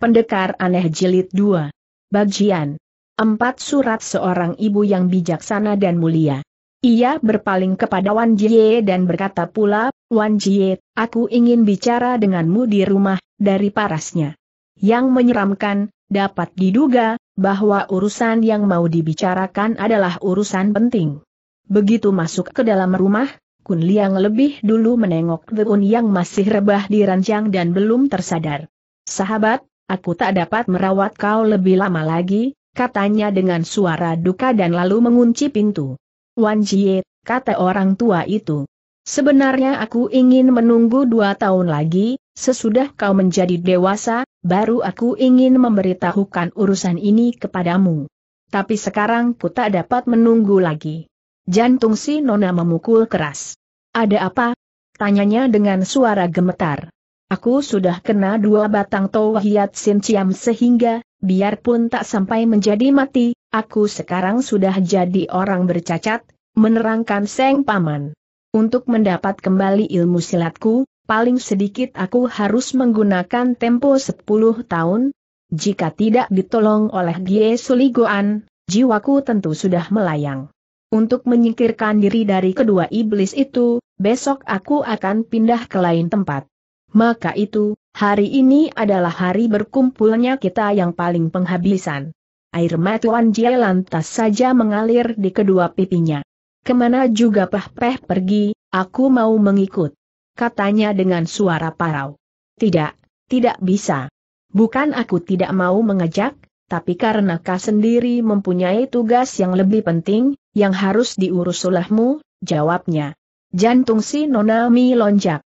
Pendekar Aneh Jilid 2. Bagian empat Surat Seorang Ibu Yang Bijaksana dan Mulia. Ia berpaling kepada Wan Jie dan berkata pula, Wan Jie, aku ingin bicara denganmu di rumah, dari parasnya. Yang menyeramkan, dapat diduga, bahwa urusan yang mau dibicarakan adalah urusan penting. Begitu masuk ke dalam rumah, Kun Liang lebih dulu menengok Leun yang masih rebah di ranjang dan belum tersadar. Sahabat, aku tak dapat merawat kau lebih lama lagi, katanya dengan suara duka dan lalu mengunci pintu. Wan Jie, kata orang tua itu. Sebenarnya aku ingin menunggu dua tahun lagi, sesudah kau menjadi dewasa, baru aku ingin memberitahukan urusan ini kepadamu. Tapi sekarang ku tak dapat menunggu lagi. Jantung si Nona memukul keras. Ada apa? Tanyanya dengan suara gemetar. Aku sudah kena dua batang Tauhiat Sin Ciam sehingga, biarpun tak sampai menjadi mati, aku sekarang sudah jadi orang bercacat, menerangkan Seng Paman. Untuk mendapat kembali ilmu silatku, paling sedikit aku harus menggunakan tempo 10 tahun. Jika tidak ditolong oleh Gie Suligoan, jiwaku tentu sudah melayang. Untuk menyingkirkan diri dari kedua iblis itu, besok aku akan pindah ke lain tempat. Maka itu, hari ini adalah hari berkumpulnya kita yang paling penghabisan. Air mata Wan Jie lantas saja mengalir di kedua pipinya. Kemana juga Peh Peh pergi, aku mau mengikut. Katanya dengan suara parau. Tidak, tidak bisa. Bukan aku tidak mau mengejak, tapi karena kau sendiri mempunyai tugas yang lebih penting, yang harus diurus olehmu, jawabnya. Jantung si Nonami lonjak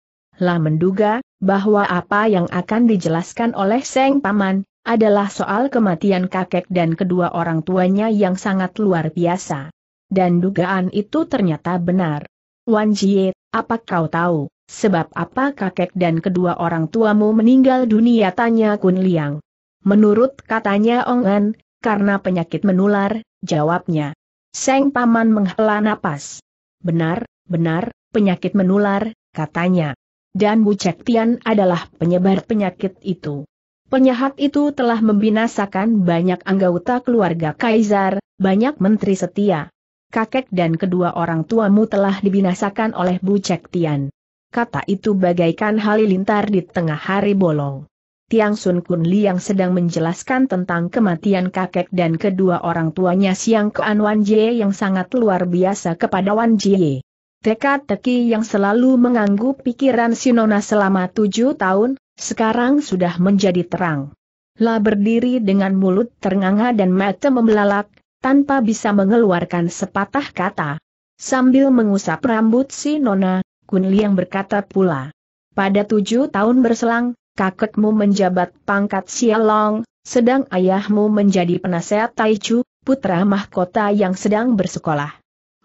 lah menduga, bahwa apa yang akan dijelaskan oleh Seng Paman, adalah soal kematian kakek dan kedua orang tuanya yang sangat luar biasa. Dan dugaan itu ternyata benar. Wan Jie, apa kau tahu, sebab apa kakek dan kedua orang tuamu meninggal dunia tanya Kun Liang. Menurut katanya Ong An, karena penyakit menular, jawabnya. Seng Paman menghela napas. Benar, benar, penyakit menular, katanya dan Bu Cek Tian adalah penyebar penyakit itu. Penyahat itu telah membinasakan banyak anggota keluarga Kaisar, banyak menteri setia. Kakek dan kedua orang tuamu telah dibinasakan oleh Bu Cek Tian. Kata itu bagaikan halilintar di tengah hari bolong. Tiang Sun Kun Liang sedang menjelaskan tentang kematian kakek dan kedua orang tuanya Siang ke Wan Jie yang sangat luar biasa kepada Wan Jie. Teka-teki yang selalu mengganggu pikiran Sinona selama tujuh tahun, sekarang sudah menjadi terang. La berdiri dengan mulut ternganga dan mata membelalak, tanpa bisa mengeluarkan sepatah kata. Sambil mengusap rambut si Nona, Kun Liang berkata pula. Pada tujuh tahun berselang, kakekmu menjabat pangkat Sialong, sedang ayahmu menjadi penasehat Taichu, putra mahkota yang sedang bersekolah.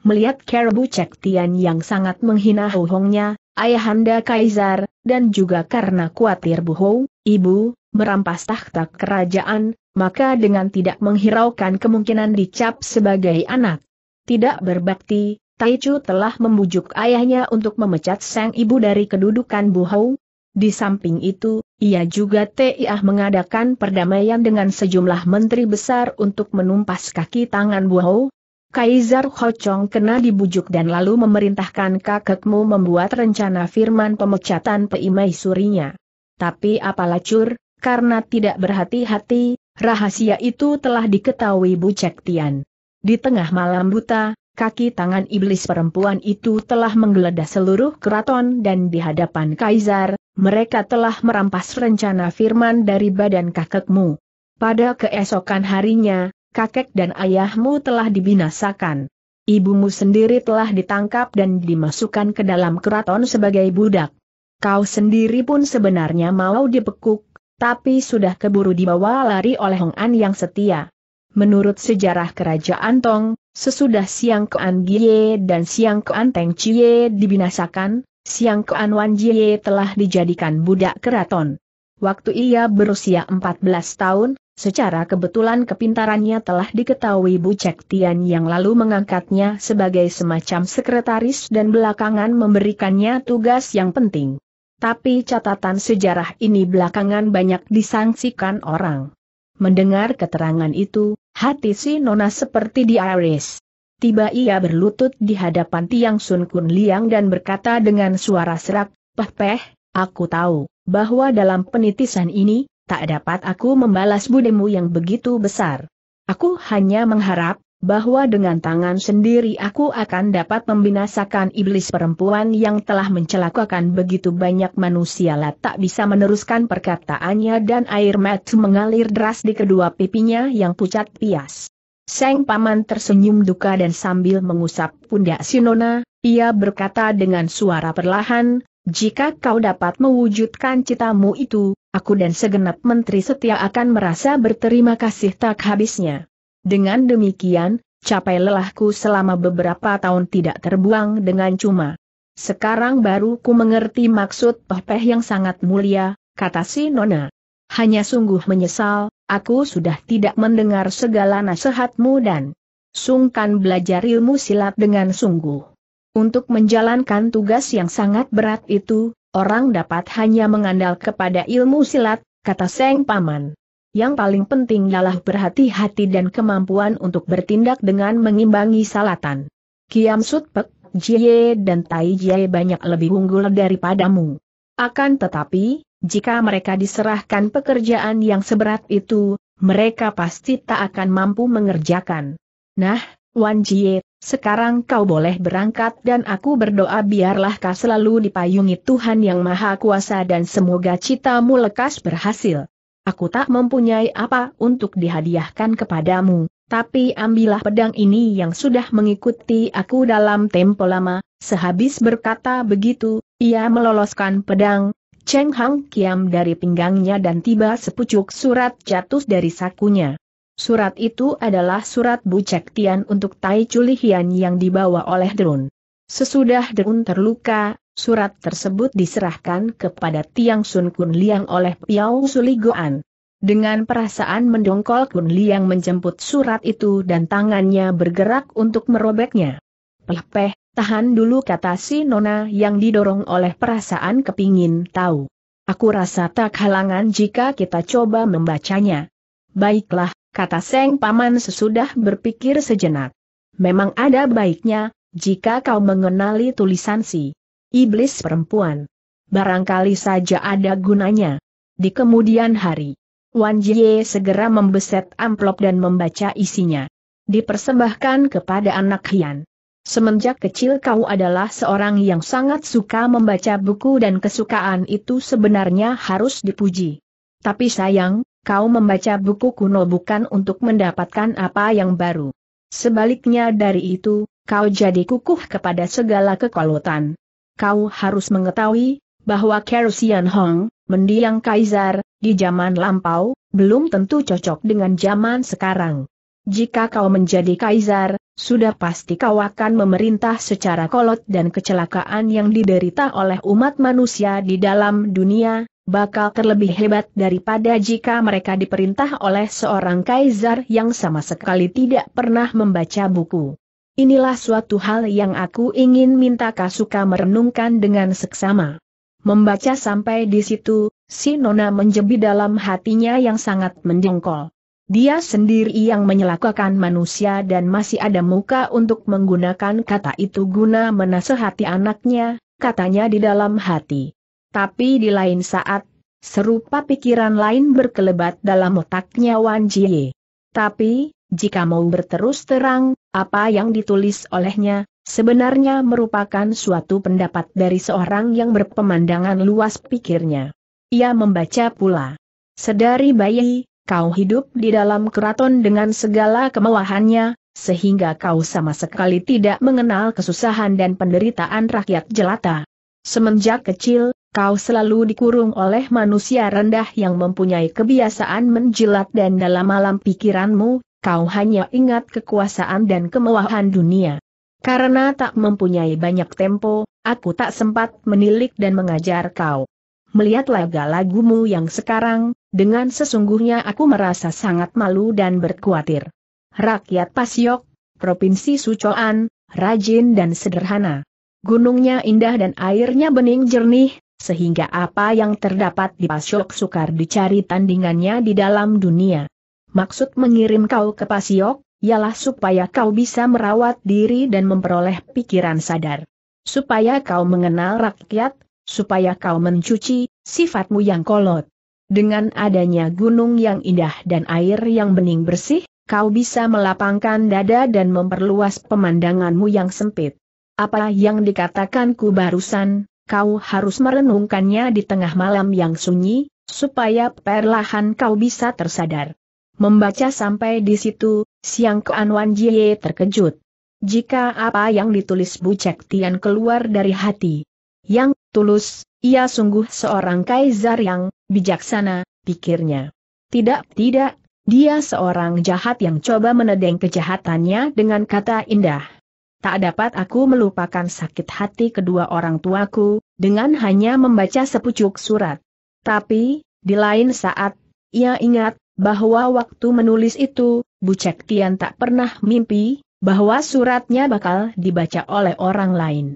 Melihat Karabu Cek Tian yang sangat menghina Hohongnya, ayahanda Kaisar, dan juga karena khawatir Hou, ibu, merampas takhta kerajaan, maka dengan tidak menghiraukan kemungkinan dicap sebagai anak. Tidak berbakti, Taichu telah membujuk ayahnya untuk memecat sang ibu dari kedudukan Bu Hou. di samping itu, ia juga TIah mengadakan perdamaian dengan sejumlah menteri besar untuk menumpas kaki tangan Bu Hou. Kaisar Hocong kena dibujuk dan lalu memerintahkan kakekmu membuat rencana firman pemecatan peimai surinya. Tapi apalah cur, karena tidak berhati-hati, rahasia itu telah diketahui Bu Cektian. Di tengah malam buta, kaki tangan iblis perempuan itu telah menggeledah seluruh keraton dan di hadapan Kaisar, mereka telah merampas rencana firman dari badan kakekmu. Pada keesokan harinya, kakek dan ayahmu telah dibinasakan. Ibumu sendiri telah ditangkap dan dimasukkan ke dalam keraton sebagai budak. Kau sendiri pun sebenarnya mau dipekuk, tapi sudah keburu dibawa lari oleh Hong An yang setia. Menurut sejarah kerajaan Tong, sesudah Siang Kean Gie dan Siang Kean Teng Chie dibinasakan, Siang Kean Wan Jie telah dijadikan budak keraton. Waktu ia berusia 14 tahun, secara kebetulan kepintarannya telah diketahui Bu Cek Tian yang lalu mengangkatnya sebagai semacam sekretaris dan belakangan memberikannya tugas yang penting. Tapi catatan sejarah ini belakangan banyak disangsikan orang. Mendengar keterangan itu, hati si Nona seperti di iris. Tiba ia berlutut di hadapan Tiang Sun Kun Liang dan berkata dengan suara serak, Peh Peh, aku tahu bahwa dalam penitisan ini, tak dapat aku membalas budemu yang begitu besar. Aku hanya mengharap, bahwa dengan tangan sendiri aku akan dapat membinasakan iblis perempuan yang telah mencelakakan begitu banyak manusia lah tak bisa meneruskan perkataannya dan air mata mengalir deras di kedua pipinya yang pucat pias. Seng paman tersenyum duka dan sambil mengusap pundak Sinona, ia berkata dengan suara perlahan, jika kau dapat mewujudkan citamu itu, aku dan segenap menteri setia akan merasa berterima kasih tak habisnya. Dengan demikian, capai lelahku selama beberapa tahun tidak terbuang dengan cuma. Sekarang baru ku mengerti maksud pepeh yang sangat mulia, kata si Nona. Hanya sungguh menyesal, aku sudah tidak mendengar segala nasihatmu dan sungkan belajar ilmu silat dengan sungguh. Untuk menjalankan tugas yang sangat berat itu, orang dapat hanya mengandal kepada ilmu silat, kata Seng Paman. Yang paling penting adalah berhati-hati dan kemampuan untuk bertindak dengan mengimbangi salatan. Kiam Sutpek, Pek, Jie dan Tai Jie banyak lebih unggul daripadamu. Akan tetapi, jika mereka diserahkan pekerjaan yang seberat itu, mereka pasti tak akan mampu mengerjakan. Nah, Wan Jie sekarang kau boleh berangkat dan aku berdoa biarlah kau selalu dipayungi Tuhan Yang Maha Kuasa dan semoga citamu lekas berhasil. Aku tak mempunyai apa untuk dihadiahkan kepadamu, tapi ambillah pedang ini yang sudah mengikuti aku dalam tempo lama. Sehabis berkata begitu, ia meloloskan pedang, Cheng Hang Kiam dari pinggangnya dan tiba sepucuk surat jatuh dari sakunya. Surat itu adalah surat Bucek Tian untuk Tai Chulihian yang dibawa oleh Derun. Sesudah Derun terluka, surat tersebut diserahkan kepada Tiang Sun Kun Liang oleh Piao Suligoan. Dengan perasaan mendongkol Kun Liang menjemput surat itu dan tangannya bergerak untuk merobeknya. Pelepeh, tahan dulu kata si Nona yang didorong oleh perasaan kepingin tahu. Aku rasa tak halangan jika kita coba membacanya. Baiklah, kata Seng Paman sesudah berpikir sejenak. Memang ada baiknya, jika kau mengenali tulisan si iblis perempuan. Barangkali saja ada gunanya. Di kemudian hari, Wan Jie segera membeset amplop dan membaca isinya. Dipersembahkan kepada anak Hian. Semenjak kecil kau adalah seorang yang sangat suka membaca buku dan kesukaan itu sebenarnya harus dipuji. Tapi sayang, kau membaca buku kuno bukan untuk mendapatkan apa yang baru. Sebaliknya dari itu, kau jadi kukuh kepada segala kekolotan. Kau harus mengetahui, bahwa Kerusian Hong, mendiang Kaisar, di zaman lampau, belum tentu cocok dengan zaman sekarang. Jika kau menjadi Kaisar, sudah pasti kau akan memerintah secara kolot dan kecelakaan yang diderita oleh umat manusia di dalam dunia, bakal terlebih hebat daripada jika mereka diperintah oleh seorang kaisar yang sama sekali tidak pernah membaca buku. Inilah suatu hal yang aku ingin minta Kasuka merenungkan dengan seksama. Membaca sampai di situ, si Nona menjebi dalam hatinya yang sangat mendengkol. Dia sendiri yang menyelakakan manusia dan masih ada muka untuk menggunakan kata itu guna menasehati anaknya, katanya di dalam hati. Tapi di lain saat, serupa pikiran lain berkelebat dalam otaknya Wan Jie. Tapi, jika mau berterus terang, apa yang ditulis olehnya, sebenarnya merupakan suatu pendapat dari seorang yang berpemandangan luas pikirnya. Ia membaca pula. Sedari bayi, kau hidup di dalam keraton dengan segala kemewahannya, sehingga kau sama sekali tidak mengenal kesusahan dan penderitaan rakyat jelata. Semenjak kecil, kau selalu dikurung oleh manusia rendah yang mempunyai kebiasaan menjilat dan dalam malam pikiranmu, kau hanya ingat kekuasaan dan kemewahan dunia. Karena tak mempunyai banyak tempo, aku tak sempat menilik dan mengajar kau. Melihat laga-lagumu yang sekarang, dengan sesungguhnya aku merasa sangat malu dan berkuatir. Rakyat Pasiok, Provinsi Sucoan, rajin dan sederhana. Gunungnya indah dan airnya bening jernih, sehingga apa yang terdapat di Pasiok sukar dicari tandingannya di dalam dunia. Maksud mengirim kau ke Pasiok, ialah supaya kau bisa merawat diri dan memperoleh pikiran sadar. Supaya kau mengenal rakyat, supaya kau mencuci sifatmu yang kolot. Dengan adanya gunung yang indah dan air yang bening bersih, kau bisa melapangkan dada dan memperluas pemandanganmu yang sempit. Apa yang dikatakanku barusan, kau harus merenungkannya di tengah malam yang sunyi, supaya perlahan kau bisa tersadar. Membaca sampai di situ, Siang Kuan Jie terkejut. Jika apa yang ditulis Bu Cek Tian keluar dari hati yang tulus, ia sungguh seorang kaisar yang bijaksana, pikirnya. Tidak, tidak, dia seorang jahat yang coba menedeng kejahatannya dengan kata indah tak dapat aku melupakan sakit hati kedua orang tuaku, dengan hanya membaca sepucuk surat. Tapi, di lain saat, ia ingat, bahwa waktu menulis itu, Bu Cek tak pernah mimpi, bahwa suratnya bakal dibaca oleh orang lain.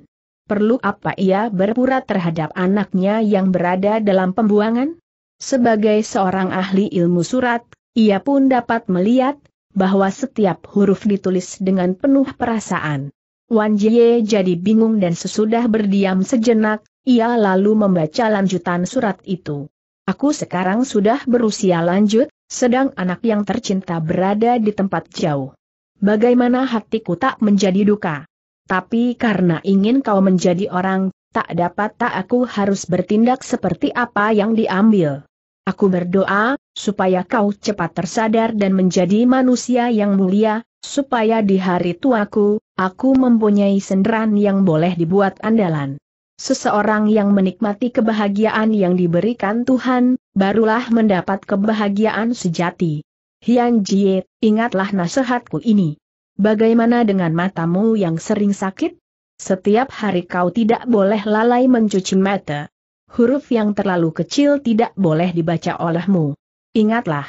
Perlu apa ia berpura terhadap anaknya yang berada dalam pembuangan? Sebagai seorang ahli ilmu surat, ia pun dapat melihat, bahwa setiap huruf ditulis dengan penuh perasaan. Wan Jie jadi bingung dan sesudah berdiam sejenak, ia lalu membaca lanjutan surat itu. Aku sekarang sudah berusia lanjut, sedang anak yang tercinta berada di tempat jauh. Bagaimana hatiku tak menjadi duka. Tapi karena ingin kau menjadi orang, tak dapat tak aku harus bertindak seperti apa yang diambil. Aku berdoa, supaya kau cepat tersadar dan menjadi manusia yang mulia, supaya di hari tuaku, aku mempunyai senderan yang boleh dibuat andalan. Seseorang yang menikmati kebahagiaan yang diberikan Tuhan, barulah mendapat kebahagiaan sejati. Hian Jie, ingatlah nasihatku ini. Bagaimana dengan matamu yang sering sakit? Setiap hari kau tidak boleh lalai mencuci mata huruf yang terlalu kecil tidak boleh dibaca olehmu. Ingatlah.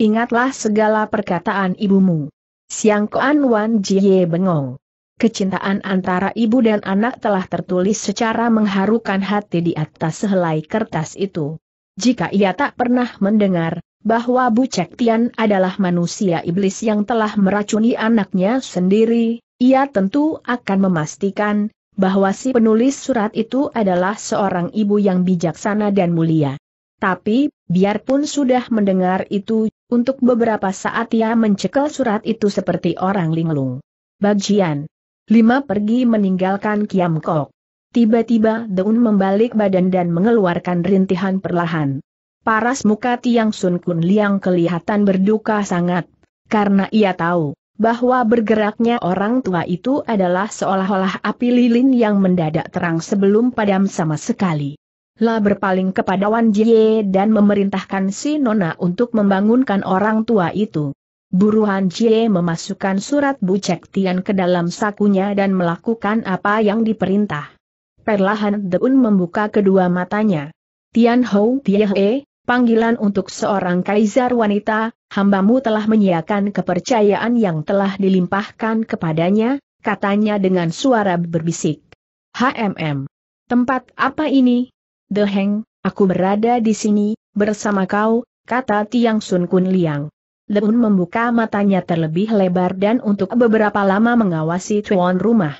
Ingatlah segala perkataan ibumu. Siang Koan Wan Jie bengong. Kecintaan antara ibu dan anak telah tertulis secara mengharukan hati di atas sehelai kertas itu. Jika ia tak pernah mendengar, bahwa Bu Cek Tian adalah manusia iblis yang telah meracuni anaknya sendiri, ia tentu akan memastikan, bahwa si penulis surat itu adalah seorang ibu yang bijaksana dan mulia. Tapi, biarpun sudah mendengar itu, untuk beberapa saat ia mencekel surat itu seperti orang linglung. Bagian Lima pergi meninggalkan Kiam Kok. Tiba-tiba Daun membalik badan dan mengeluarkan rintihan perlahan. Paras muka Tiang Sun Kun Liang kelihatan berduka sangat, karena ia tahu, bahwa bergeraknya orang tua itu adalah seolah-olah api lilin yang mendadak terang sebelum padam sama sekali. La berpaling kepada Wan Jie dan memerintahkan si Nona untuk membangunkan orang tua itu. Buruhan Jie memasukkan surat Cek Tian ke dalam sakunya dan melakukan apa yang diperintah. Perlahan Deun membuka kedua matanya. Tian Hou Tie panggilan untuk seorang kaisar wanita, hambamu telah menyiakan kepercayaan yang telah dilimpahkan kepadanya, katanya dengan suara berbisik. HMM. Tempat apa ini? Heng, aku berada di sini, bersama kau, kata Tiang Sun Kun Liang. Leun membuka matanya terlebih lebar dan untuk beberapa lama mengawasi tuan rumah.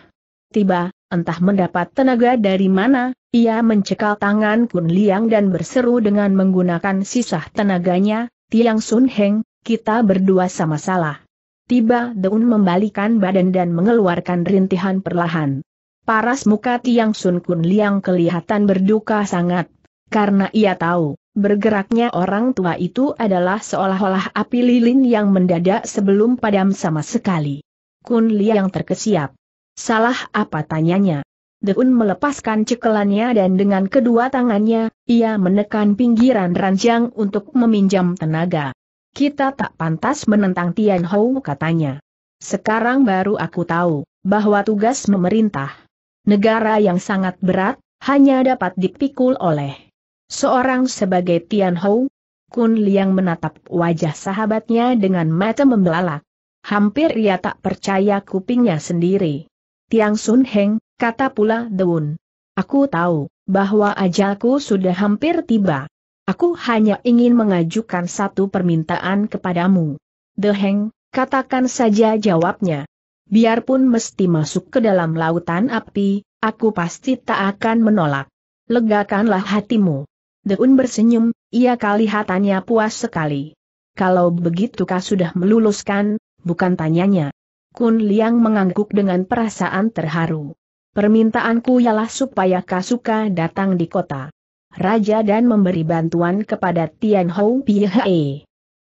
Tiba, entah mendapat tenaga dari mana, ia mencekal tangan Kun Liang dan berseru dengan menggunakan sisa tenaganya, Tiang Sun Heng, kita berdua sama salah. Tiba Deun membalikan badan dan mengeluarkan rintihan perlahan. Paras muka Tiang Sun Kun Liang kelihatan berduka sangat, karena ia tahu, bergeraknya orang tua itu adalah seolah-olah api lilin yang mendadak sebelum padam sama sekali. Kun Liang terkesiap. Salah apa tanyanya? Deun melepaskan cekelannya dan dengan kedua tangannya, ia menekan pinggiran ranjang untuk meminjam tenaga. Kita tak pantas menentang Tian Hou katanya. Sekarang baru aku tahu, bahwa tugas memerintah. Negara yang sangat berat, hanya dapat dipikul oleh seorang sebagai Tian Hou. Kun Liang menatap wajah sahabatnya dengan mata membelalak. Hampir ia tak percaya kupingnya sendiri. Tiang Sun Heng, kata pula Deun. Aku tahu, bahwa ajalku sudah hampir tiba. Aku hanya ingin mengajukan satu permintaan kepadamu. Heng, katakan saja jawabnya. Biarpun mesti masuk ke dalam lautan api, aku pasti tak akan menolak. Legakanlah hatimu. Deun bersenyum, ia kelihatannya puas sekali. Kalau begitu kau sudah meluluskan, bukan tanyanya. Kun Liang mengangguk dengan perasaan terharu. Permintaanku ialah supaya Kasuka datang di kota. Raja dan memberi bantuan kepada Tian Hou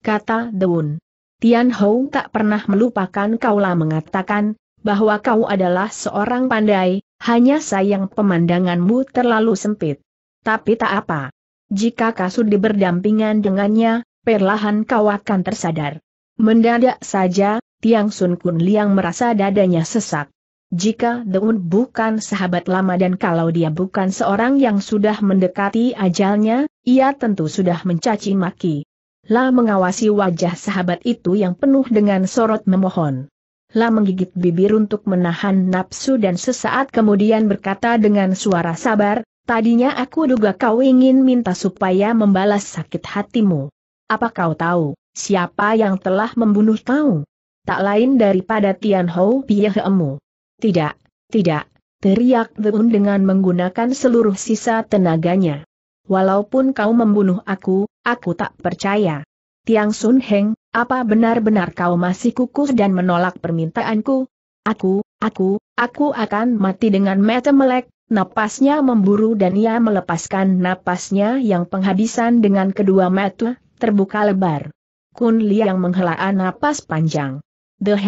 Kata Deun. Tian Hou tak pernah melupakan kaulah mengatakan, bahwa kau adalah seorang pandai, hanya sayang pemandanganmu terlalu sempit. Tapi tak apa. Jika kasut diberdampingan dengannya, perlahan kau akan tersadar. Mendadak saja, Tiang Sun Kun Liang merasa dadanya sesak. Jika Deun bukan sahabat lama dan kalau dia bukan seorang yang sudah mendekati ajalnya, ia tentu sudah mencaci maki. La mengawasi wajah sahabat itu yang penuh dengan sorot memohon. La menggigit bibir untuk menahan nafsu dan sesaat kemudian berkata dengan suara sabar, tadinya aku duga kau ingin minta supaya membalas sakit hatimu. Apa kau tahu, siapa yang telah membunuh kau? tak lain daripada Tian Hou pihakmu. Tidak, tidak, teriak Deun dengan menggunakan seluruh sisa tenaganya. Walaupun kau membunuh aku, aku tak percaya. Tiang Sun Heng, apa benar-benar kau masih kukuh dan menolak permintaanku? Aku, aku, aku akan mati dengan mata melek, napasnya memburu dan ia melepaskan napasnya yang penghabisan dengan kedua mata, terbuka lebar. Kun Liang yang menghela napas panjang. The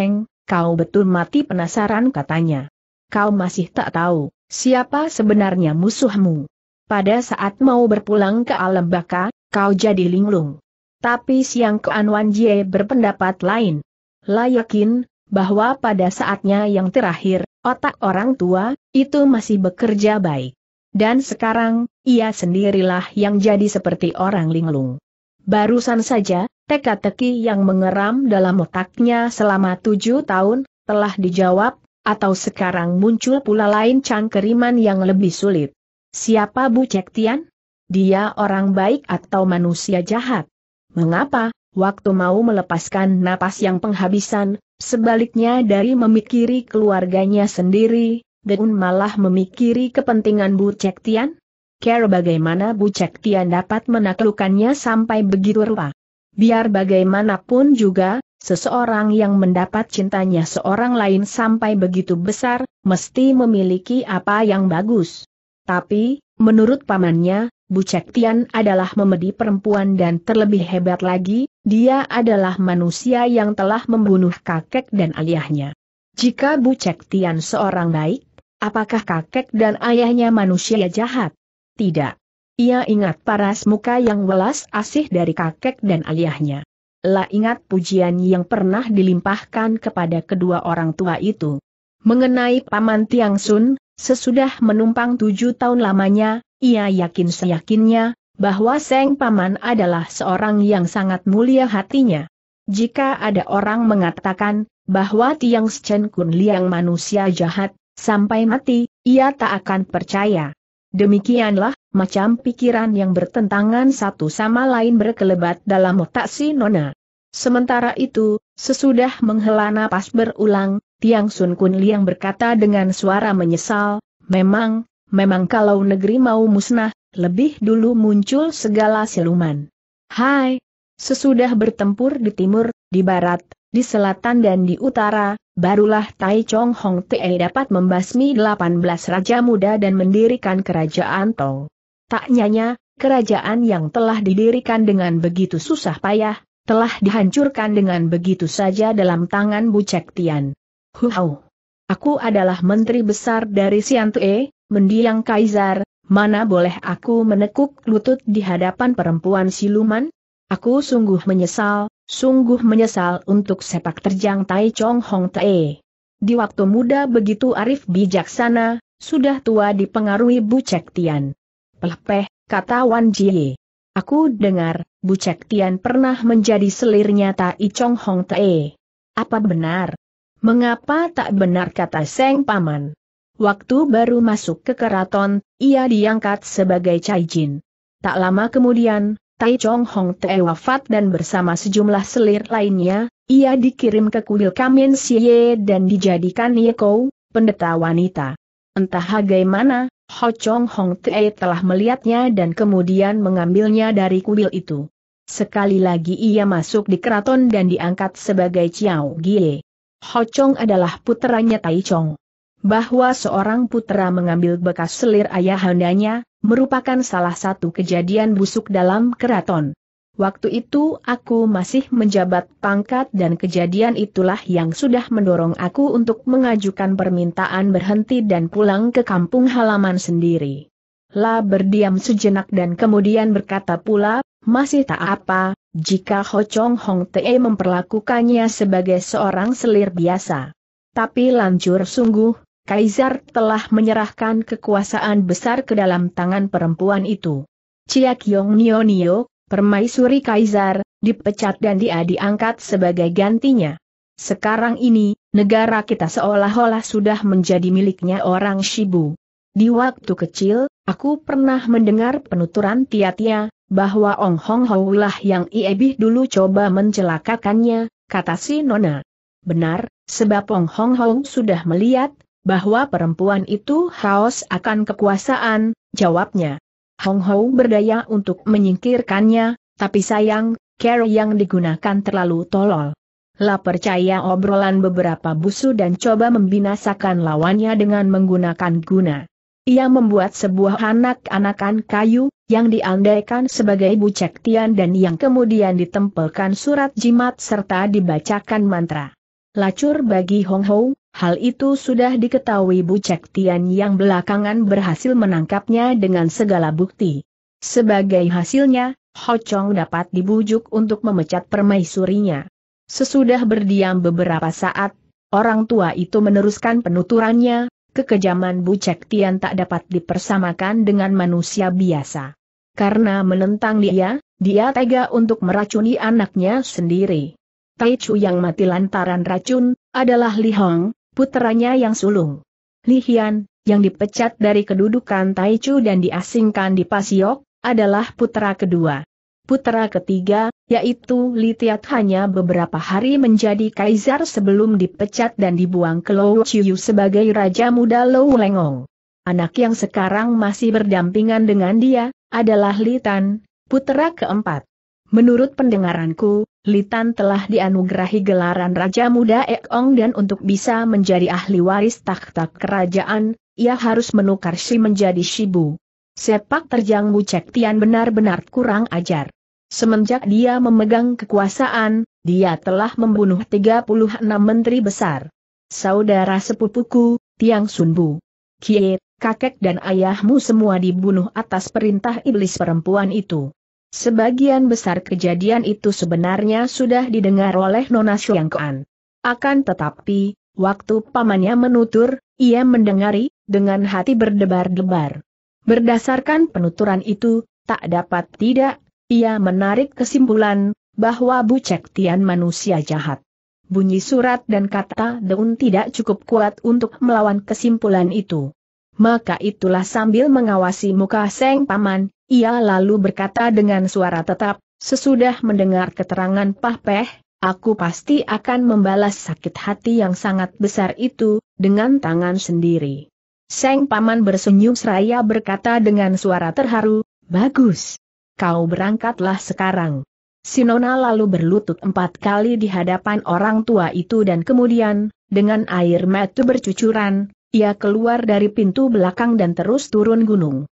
kau betul mati penasaran katanya. Kau masih tak tahu, siapa sebenarnya musuhmu. Pada saat mau berpulang ke alam baka, kau jadi linglung. Tapi Siang Kuan Wan Jie berpendapat lain. Layakin, bahwa pada saatnya yang terakhir, otak orang tua, itu masih bekerja baik. Dan sekarang, ia sendirilah yang jadi seperti orang linglung. Barusan saja, teka-teki yang mengeram dalam otaknya selama tujuh tahun, telah dijawab, atau sekarang muncul pula lain cangkeriman yang lebih sulit. Siapa Bu Cektian? Dia orang baik atau manusia jahat? Mengapa, waktu mau melepaskan napas yang penghabisan, sebaliknya dari memikiri keluarganya sendiri, dan malah memikiri kepentingan Bu Cektian? care bagaimana Cek Tian dapat menaklukkannya sampai begitu rupa. Biar bagaimanapun juga, seseorang yang mendapat cintanya seorang lain sampai begitu besar, mesti memiliki apa yang bagus. Tapi, menurut pamannya, Cek Tian adalah memedi perempuan dan terlebih hebat lagi, dia adalah manusia yang telah membunuh kakek dan ayahnya. Jika Cek Tian seorang baik, apakah kakek dan ayahnya manusia jahat? Tidak. Ia ingat paras muka yang welas asih dari kakek dan ayahnya. La ingat pujian yang pernah dilimpahkan kepada kedua orang tua itu. Mengenai Paman Tiang Sun, sesudah menumpang tujuh tahun lamanya, ia yakin seyakinnya, bahwa Seng Paman adalah seorang yang sangat mulia hatinya. Jika ada orang mengatakan, bahwa Tiang Chen Kun Liang manusia jahat, sampai mati, ia tak akan percaya. Demikianlah, macam pikiran yang bertentangan satu sama lain berkelebat dalam otak si Nona. Sementara itu, sesudah menghela napas berulang, Tiang Sun Kun Liang berkata dengan suara menyesal, memang, memang kalau negeri mau musnah, lebih dulu muncul segala siluman. Hai! Sesudah bertempur di timur, di barat, di selatan dan di utara, barulah Tai Chong Hong Te dapat membasmi 18 raja muda dan mendirikan kerajaan Tong. Tak nyanya, kerajaan yang telah didirikan dengan begitu susah payah, telah dihancurkan dengan begitu saja dalam tangan Cek Tian. Huau! Aku adalah menteri besar dari Siantue, mendiang Kaisar, mana boleh aku menekuk lutut di hadapan perempuan siluman? Aku sungguh menyesal, Sungguh menyesal untuk sepak terjang Tai Chong Hong Tae. Di waktu muda begitu arif bijaksana, sudah tua dipengaruhi Bu Cek Tian. Pelepeh, kata Wan Jie. Aku dengar, Bu Cek Tian pernah menjadi selirnya Tai Chong Hong Tae. Apa benar? Mengapa tak benar kata Seng Paman? Waktu baru masuk ke keraton, ia diangkat sebagai Cai Jin. Tak lama kemudian, Tai Chong Hong Te wafat dan bersama sejumlah selir lainnya, ia dikirim ke kuil Kamen Siye dan dijadikan Yeko, pendeta wanita. Entah bagaimana, Ho Chong Hong Te telah melihatnya dan kemudian mengambilnya dari kuil itu. Sekali lagi ia masuk di keraton dan diangkat sebagai Chiao Gie. Ho Chong adalah putranya Tai Chong. Bahwa seorang putra mengambil bekas selir ayahandanya, merupakan salah satu kejadian busuk dalam keraton. Waktu itu aku masih menjabat pangkat dan kejadian itulah yang sudah mendorong aku untuk mengajukan permintaan berhenti dan pulang ke kampung halaman sendiri. La berdiam sejenak dan kemudian berkata pula, masih tak apa, jika Ho Chong Hong Te memperlakukannya sebagai seorang selir biasa. Tapi lancur sungguh, Kaisar telah menyerahkan kekuasaan besar ke dalam tangan perempuan itu. Ciak Yong Nio, permaisuri Kaisar, dipecat dan dia diangkat sebagai gantinya. Sekarang ini, negara kita seolah-olah sudah menjadi miliknya orang Shibu. Di waktu kecil, aku pernah mendengar penuturan Tiatia, bahwa Ong Hong Houlah yang Iebih dulu coba mencelakakannya, kata si Nona. Benar, sebab Ong Hong Hou sudah melihat, bahwa perempuan itu haus akan kekuasaan, jawabnya. Hong Hou berdaya untuk menyingkirkannya, tapi sayang, care yang digunakan terlalu tolol. La percaya obrolan beberapa busu dan coba membinasakan lawannya dengan menggunakan guna. Ia membuat sebuah anak-anakan kayu, yang diandaikan sebagai bucek tian dan yang kemudian ditempelkan surat jimat serta dibacakan mantra. Lacur bagi Hong Hou, hal itu sudah diketahui Bu Cek Tian yang belakangan berhasil menangkapnya dengan segala bukti. Sebagai hasilnya, Ho Chong dapat dibujuk untuk memecat permaisurinya. Sesudah berdiam beberapa saat, orang tua itu meneruskan penuturannya, kekejaman Bu Cek Tian tak dapat dipersamakan dengan manusia biasa. Karena menentang dia, dia tega untuk meracuni anaknya sendiri. Tai Chu yang mati lantaran racun, adalah Li Hong, puteranya yang sulung. Li Hian, yang dipecat dari kedudukan Tai Chu dan diasingkan di Pasiok, adalah putra kedua. Putra ketiga, yaitu Li Tiat hanya beberapa hari menjadi kaisar sebelum dipecat dan dibuang ke Lou Chiu sebagai raja muda Lou Lengong. Anak yang sekarang masih berdampingan dengan dia, adalah Li Tan, putra keempat. Menurut pendengaranku, Litan telah dianugerahi gelaran Raja Muda Ekong dan untuk bisa menjadi ahli waris takhta kerajaan, ia harus menukar Shi menjadi Shibu. Sepak terjang Wu Cek Tian benar-benar kurang ajar. Semenjak dia memegang kekuasaan, dia telah membunuh 36 menteri besar. Saudara sepupuku, Tiang Sunbu. Kie, kakek dan ayahmu semua dibunuh atas perintah iblis perempuan itu. Sebagian besar kejadian itu sebenarnya sudah didengar oleh Nona Xiangkuan. Akan tetapi, waktu pamannya menutur, ia mendengari, dengan hati berdebar-debar. Berdasarkan penuturan itu, tak dapat tidak, ia menarik kesimpulan, bahwa Bu Cek Tian manusia jahat. Bunyi surat dan kata daun tidak cukup kuat untuk melawan kesimpulan itu. Maka itulah sambil mengawasi muka Seng Paman, ia lalu berkata dengan suara tetap, sesudah mendengar keterangan Pah Peh, aku pasti akan membalas sakit hati yang sangat besar itu, dengan tangan sendiri. Seng Paman bersenyum seraya berkata dengan suara terharu, Bagus. Kau berangkatlah sekarang. Sinona lalu berlutut empat kali di hadapan orang tua itu dan kemudian, dengan air mata bercucuran, ia keluar dari pintu belakang dan terus turun gunung.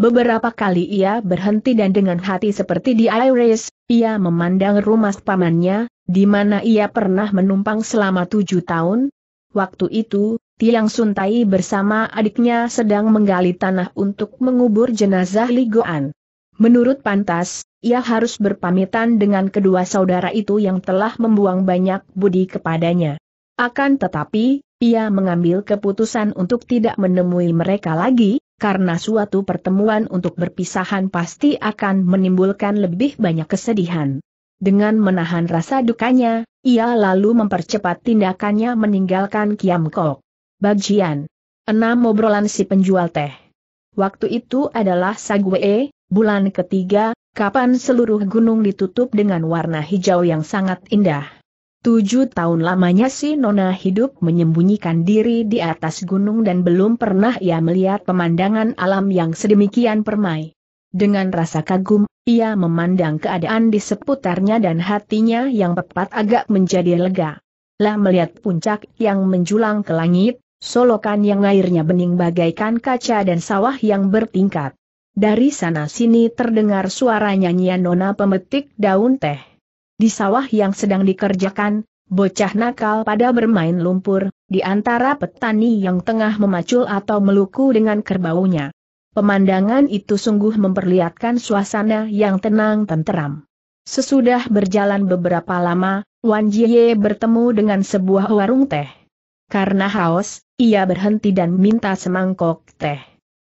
Beberapa kali ia berhenti dan dengan hati seperti di Iris, ia memandang rumah pamannya, di mana ia pernah menumpang selama tujuh tahun. Waktu itu, Tiang Suntai bersama adiknya sedang menggali tanah untuk mengubur jenazah Ligoan. Menurut pantas, ia harus berpamitan dengan kedua saudara itu yang telah membuang banyak budi kepadanya. Akan tetapi, ia mengambil keputusan untuk tidak menemui mereka lagi, karena suatu pertemuan untuk berpisahan pasti akan menimbulkan lebih banyak kesedihan. Dengan menahan rasa dukanya, ia lalu mempercepat tindakannya meninggalkan Kiam Kok. Bagian 6 obrolan si penjual teh. Waktu itu adalah Sagwe, bulan ketiga, kapan seluruh gunung ditutup dengan warna hijau yang sangat indah. Tujuh tahun lamanya si Nona hidup menyembunyikan diri di atas gunung dan belum pernah ia melihat pemandangan alam yang sedemikian permai. Dengan rasa kagum, ia memandang keadaan di seputarnya dan hatinya yang tepat agak menjadi lega. Lah melihat puncak yang menjulang ke langit, solokan yang airnya bening bagaikan kaca dan sawah yang bertingkat. Dari sana sini terdengar suara nyanyian Nona pemetik daun teh. Di sawah yang sedang dikerjakan, bocah nakal pada bermain lumpur, di antara petani yang tengah memacul atau meluku dengan kerbaunya. Pemandangan itu sungguh memperlihatkan suasana yang tenang tenteram. Sesudah berjalan beberapa lama, Wan Jie bertemu dengan sebuah warung teh. Karena haus, ia berhenti dan minta semangkok teh.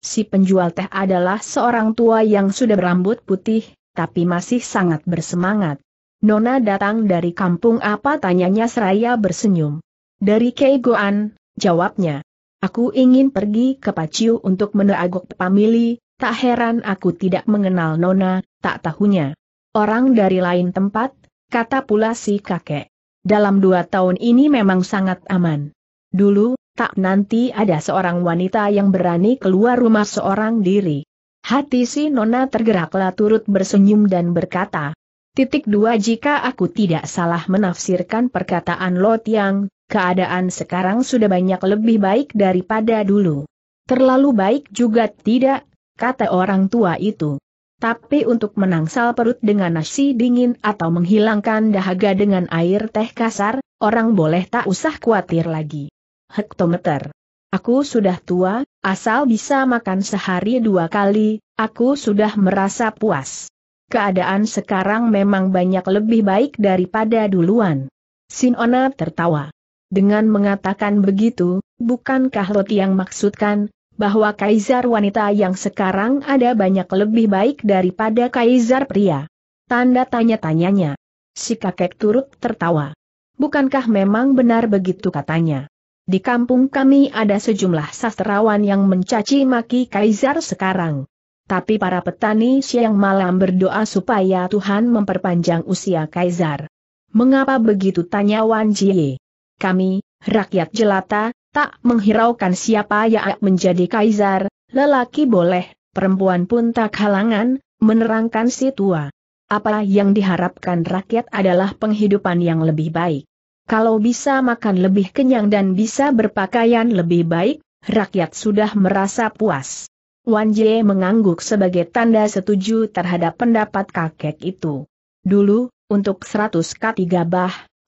Si penjual teh adalah seorang tua yang sudah berambut putih, tapi masih sangat bersemangat. Nona datang dari kampung apa tanyanya seraya bersenyum. Dari Keigoan, jawabnya. Aku ingin pergi ke Paciu untuk meneagok pamili, tak heran aku tidak mengenal Nona, tak tahunya. Orang dari lain tempat, kata pula si kakek. Dalam dua tahun ini memang sangat aman. Dulu, tak nanti ada seorang wanita yang berani keluar rumah seorang diri. Hati si Nona tergeraklah turut bersenyum dan berkata, Titik dua jika aku tidak salah menafsirkan perkataan Lot yang, keadaan sekarang sudah banyak lebih baik daripada dulu. Terlalu baik juga tidak, kata orang tua itu. Tapi untuk menangsal perut dengan nasi dingin atau menghilangkan dahaga dengan air teh kasar, orang boleh tak usah khawatir lagi. Hektometer. Aku sudah tua, asal bisa makan sehari dua kali, aku sudah merasa puas keadaan sekarang memang banyak lebih baik daripada duluan. Sinona tertawa. Dengan mengatakan begitu, bukankah Lot yang maksudkan, bahwa kaisar wanita yang sekarang ada banyak lebih baik daripada kaisar pria? Tanda tanya-tanyanya. Si kakek turut tertawa. Bukankah memang benar begitu katanya? Di kampung kami ada sejumlah sastrawan yang mencaci maki kaisar sekarang tapi para petani siang malam berdoa supaya Tuhan memperpanjang usia Kaisar. Mengapa begitu tanya Wan Jie? Kami, rakyat jelata, tak menghiraukan siapa yang menjadi Kaisar, lelaki boleh, perempuan pun tak halangan, menerangkan si tua. Apa yang diharapkan rakyat adalah penghidupan yang lebih baik. Kalau bisa makan lebih kenyang dan bisa berpakaian lebih baik, rakyat sudah merasa puas. Wan Jie mengangguk sebagai tanda setuju terhadap pendapat kakek itu. Dulu, untuk 100 K3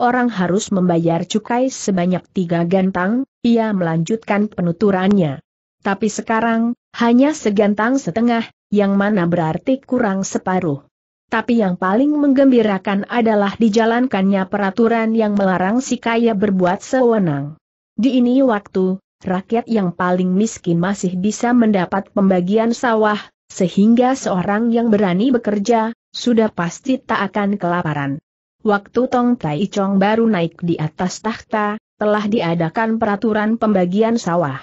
orang harus membayar cukai sebanyak tiga gantang, ia melanjutkan penuturannya. Tapi sekarang, hanya segantang setengah, yang mana berarti kurang separuh. Tapi yang paling menggembirakan adalah dijalankannya peraturan yang melarang si kaya berbuat sewenang. Di ini waktu, rakyat yang paling miskin masih bisa mendapat pembagian sawah, sehingga seorang yang berani bekerja, sudah pasti tak akan kelaparan. Waktu Tong Tai Chong baru naik di atas tahta, telah diadakan peraturan pembagian sawah.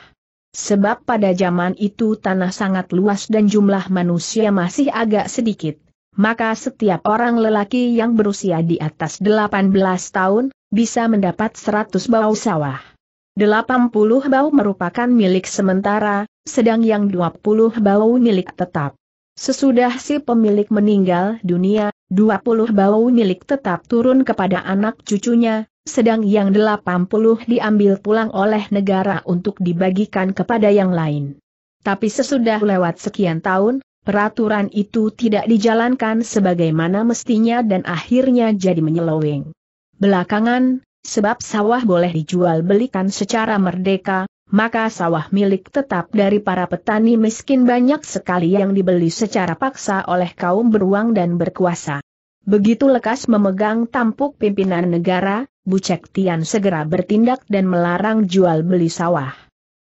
Sebab pada zaman itu tanah sangat luas dan jumlah manusia masih agak sedikit, maka setiap orang lelaki yang berusia di atas 18 tahun, bisa mendapat 100 bau sawah. 80 bau merupakan milik sementara, sedang yang 20 bau milik tetap. Sesudah si pemilik meninggal dunia, 20 bau milik tetap turun kepada anak cucunya, sedang yang 80 diambil pulang oleh negara untuk dibagikan kepada yang lain. Tapi sesudah lewat sekian tahun, peraturan itu tidak dijalankan sebagaimana mestinya dan akhirnya jadi menyeloweng. Belakangan, Sebab sawah boleh dijual belikan secara merdeka, maka sawah milik tetap dari para petani miskin banyak sekali yang dibeli secara paksa oleh kaum beruang dan berkuasa. Begitu lekas memegang tampuk pimpinan negara, Bucek Tian segera bertindak dan melarang jual beli sawah.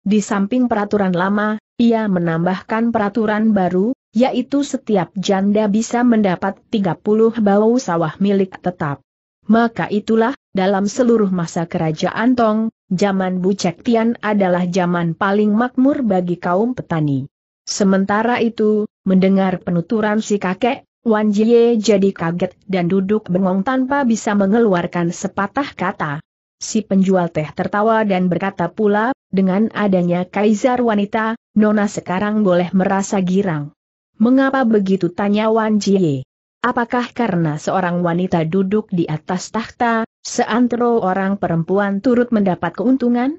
Di samping peraturan lama, ia menambahkan peraturan baru, yaitu setiap janda bisa mendapat 30 bau sawah milik tetap. Maka itulah, dalam seluruh masa kerajaan Tong, zaman Bucek Tian adalah zaman paling makmur bagi kaum petani. Sementara itu, mendengar penuturan si kakek, Wan Jie jadi kaget dan duduk bengong tanpa bisa mengeluarkan sepatah kata. Si penjual teh tertawa dan berkata pula, dengan adanya kaisar wanita, Nona sekarang boleh merasa girang. Mengapa begitu tanya Wan Jie? Apakah karena seorang wanita duduk di atas tahta, seantero orang perempuan turut mendapat keuntungan?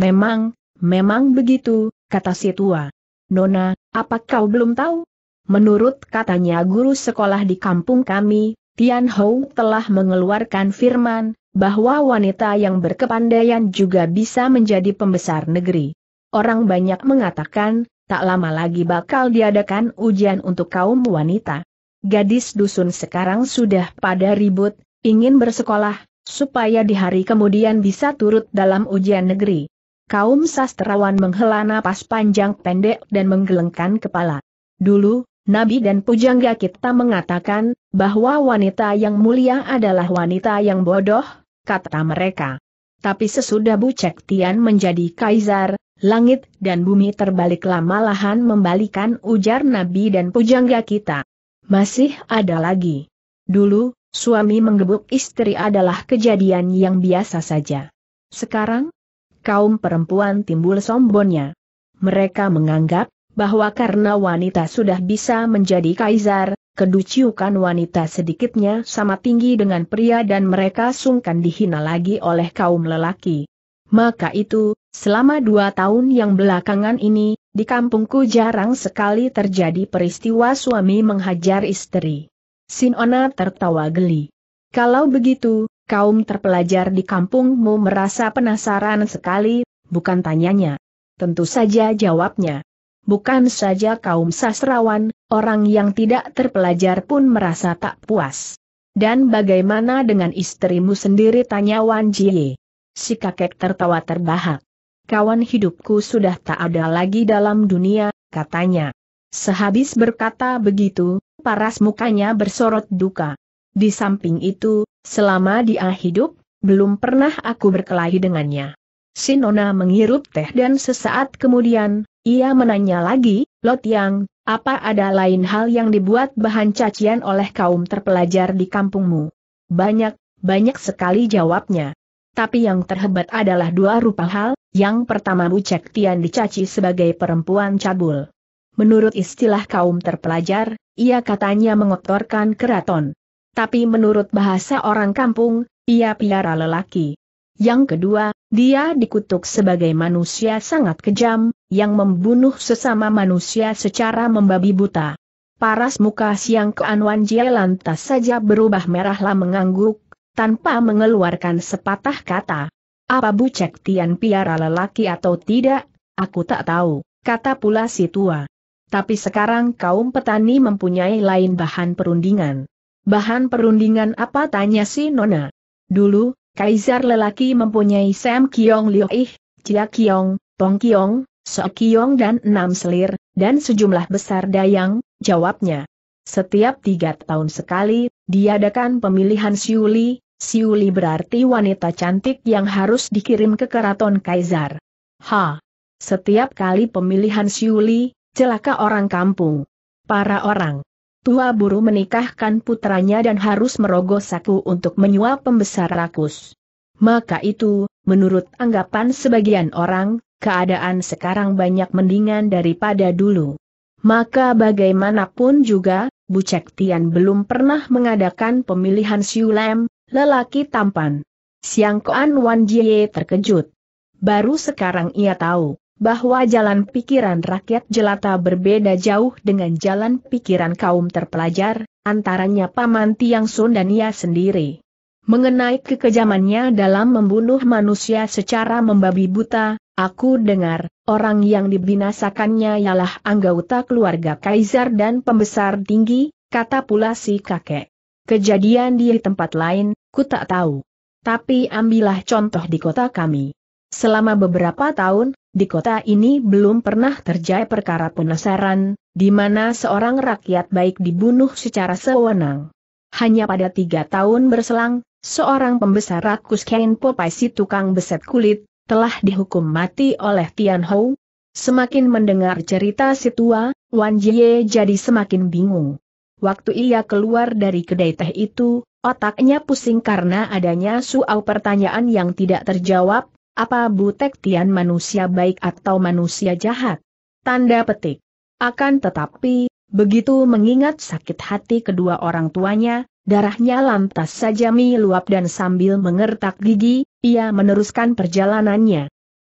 Memang, memang begitu, kata si tua. Nona, apa kau belum tahu? Menurut katanya guru sekolah di kampung kami, Tian Hou telah mengeluarkan firman, bahwa wanita yang berkepandaian juga bisa menjadi pembesar negeri. Orang banyak mengatakan, tak lama lagi bakal diadakan ujian untuk kaum wanita gadis dusun sekarang sudah pada ribut, ingin bersekolah, supaya di hari kemudian bisa turut dalam ujian negeri. Kaum sastrawan menghela napas panjang pendek dan menggelengkan kepala. Dulu, Nabi dan pujangga kita mengatakan, bahwa wanita yang mulia adalah wanita yang bodoh, kata mereka. Tapi sesudah Bucek Tian menjadi kaisar, langit dan bumi terbaliklah malahan membalikan ujar Nabi dan pujangga kita. Masih ada lagi. Dulu, suami menggebuk istri adalah kejadian yang biasa saja. Sekarang, kaum perempuan timbul sombongnya. Mereka menganggap bahwa karena wanita sudah bisa menjadi kaisar, keduciukan wanita sedikitnya sama tinggi dengan pria dan mereka sungkan dihina lagi oleh kaum lelaki. Maka itu, selama dua tahun yang belakangan ini, di kampungku jarang sekali terjadi peristiwa suami menghajar istri. Sinona tertawa geli. Kalau begitu, kaum terpelajar di kampungmu merasa penasaran sekali, bukan tanyanya. Tentu saja jawabnya. Bukan saja kaum sastrawan, orang yang tidak terpelajar pun merasa tak puas. Dan bagaimana dengan istrimu sendiri tanya Wan Jie? Si kakek tertawa terbahak kawan hidupku sudah tak ada lagi dalam dunia, katanya. Sehabis berkata begitu, paras mukanya bersorot duka. Di samping itu, selama dia hidup, belum pernah aku berkelahi dengannya. Sinona menghirup teh dan sesaat kemudian, ia menanya lagi, Lot Yang, apa ada lain hal yang dibuat bahan cacian oleh kaum terpelajar di kampungmu? Banyak, banyak sekali jawabnya. Tapi yang terhebat adalah dua rupa hal, yang pertama Bu Cek Tian dicaci sebagai perempuan cabul. Menurut istilah kaum terpelajar, ia katanya mengotorkan keraton. Tapi menurut bahasa orang kampung, ia piara lelaki. Yang kedua, dia dikutuk sebagai manusia sangat kejam, yang membunuh sesama manusia secara membabi buta. Paras muka siang keanuan Wan Jie lantas saja berubah merahlah mengangguk, tanpa mengeluarkan sepatah kata. Apa Bu Cek Tian Piara lelaki atau tidak, aku tak tahu, kata pula si tua. Tapi sekarang kaum petani mempunyai lain bahan perundingan. Bahan perundingan apa tanya si Nona? Dulu, Kaisar lelaki mempunyai Sam Kiong Liu Ih, Chia Kiong, Tong Kiong, So Kiong dan enam selir, dan sejumlah besar dayang, jawabnya. Setiap tiga tahun sekali, diadakan pemilihan siuli, Siuli berarti wanita cantik yang harus dikirim ke keraton Kaisar. Ha! Setiap kali pemilihan Siuli, celaka orang kampung. Para orang tua buru menikahkan putranya dan harus merogoh saku untuk menyuap pembesar rakus. Maka itu, menurut anggapan sebagian orang, keadaan sekarang banyak mendingan daripada dulu. Maka bagaimanapun juga, Bucek Tian belum pernah mengadakan pemilihan siulem, Lelaki tampan. Siang Koan Wan Jie terkejut. Baru sekarang ia tahu bahwa jalan pikiran rakyat jelata berbeda jauh dengan jalan pikiran kaum terpelajar, antaranya Paman Tiang Sun dan ia sendiri. Mengenai kekejamannya dalam membunuh manusia secara membabi buta, aku dengar, orang yang dibinasakannya ialah anggota keluarga kaisar dan pembesar tinggi, kata pula si kakek. Kejadian di tempat lain, ku tak tahu. Tapi ambillah contoh di kota kami. Selama beberapa tahun, di kota ini belum pernah terjadi perkara penasaran, di mana seorang rakyat baik dibunuh secara sewenang. Hanya pada tiga tahun berselang, seorang pembesar rakus Popai si tukang beset kulit, telah dihukum mati oleh Tian Hou. Semakin mendengar cerita si tua, Wan Jie jadi semakin bingung. Waktu ia keluar dari kedai teh itu, otaknya pusing karena adanya suau pertanyaan yang tidak terjawab, apa Butek Tian manusia baik atau manusia jahat? Tanda petik. Akan tetapi, begitu mengingat sakit hati kedua orang tuanya, darahnya lantas saja meluap dan sambil mengertak gigi, ia meneruskan perjalanannya.